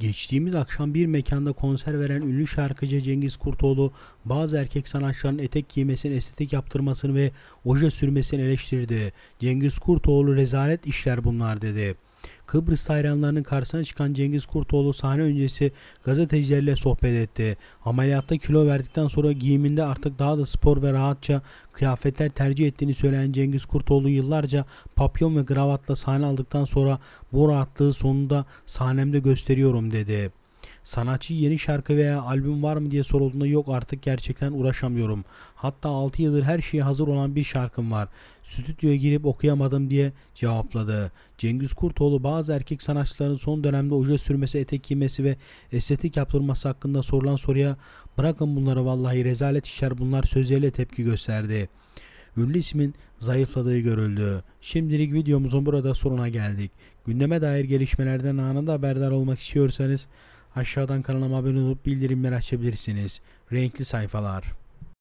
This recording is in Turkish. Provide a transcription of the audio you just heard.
Geçtiğimiz akşam bir mekanda konser veren ünlü şarkıcı Cengiz Kurtoğlu bazı erkek sanatçıların etek giymesini estetik yaptırmasını ve oje sürmesini eleştirdi. Cengiz Kurtoğlu rezalet işler bunlar dedi. Kıbrıs hayranlarının karşısına çıkan Cengiz Kurtoğlu sahne öncesi gazetecilerle sohbet etti. Ameliyatta kilo verdikten sonra giyiminde artık daha da spor ve rahatça kıyafetler tercih ettiğini söyleyen Cengiz Kurtoğlu yıllarca papyon ve gravatla sahne aldıktan sonra bu rahatlığı sonunda sahnemde gösteriyorum dedi. Sanatçı yeni şarkı veya albüm var mı diye sorulduğunda yok artık gerçekten uğraşamıyorum. Hatta 6 yıldır her şeye hazır olan bir şarkım var. Stüdyoya girip okuyamadım diye cevapladı. Cengiz Kurtoğlu bazı erkek sanatçıların son dönemde oje sürmesi, etek giymesi ve estetik yaptırması hakkında sorulan soruya bırakın bunları vallahi rezalet işler bunlar sözleriyle tepki gösterdi ünlü ismin zayıfladığı görüldü. Şimdilik videomuzun burada sonuna geldik. Gündeme dair gelişmelerden anında haberdar olmak istiyorsanız Aşağıdan kanalıma abone olup bildirimleri açabilirsiniz. Renkli sayfalar.